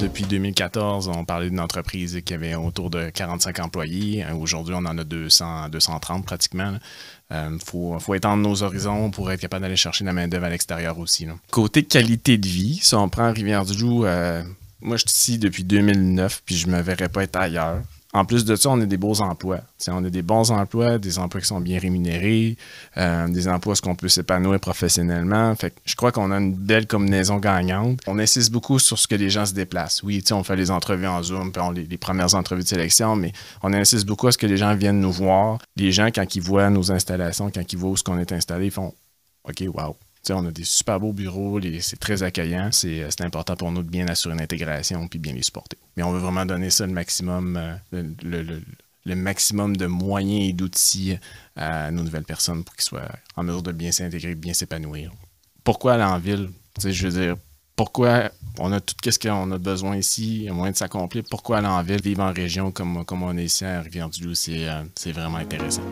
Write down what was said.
Depuis 2014, on parlait d'une entreprise qui avait autour de 45 employés. Euh, aujourd'hui, on en a 200, 230 pratiquement. Il euh, faut, étendre nos horizons pour être capable d'aller chercher de la main-d'œuvre à l'extérieur aussi. Côté qualité de vie, si on prend Rivière-du-Loup, euh, moi je suis ici depuis 2009 puis je me verrais pas être ailleurs en plus de ça, on a des beaux emplois. on a des bons emplois, des emplois qui sont bien rémunérés, euh, des emplois où on peut s'épanouir professionnellement. Fait je crois qu'on a une belle combinaison gagnante. On insiste beaucoup sur ce que les gens se déplacent. Oui, on fait les entrevues en Zoom, puis les, premières entrevues de sélection, mais on insiste beaucoup à ce que les gens viennent nous voir. Les gens, quand ils voient nos installations, quand ils voient où ce qu'on est installé, ils font OK, wow, on a des super beaux bureaux, c'est très accueillant. Euh, c'est important pour nous de bien assurer l'intégration puis bien les supporter. Mais on veut vraiment donner ça le maximum, euh, le, maximum de moyens et d'outils euh, à nos nouvelles personnes pour qu'ils soient en mesure de bien s'intégrer, bien s'épanouir. Pourquoi aller en ville? je veux dire, pourquoi on a tout ce qu'on a besoin ici, un moins de s'accomplir, pourquoi aller en ville, vivre en région comme, comme on est ici à Rivière-du-Loup, c'est vraiment intéressant.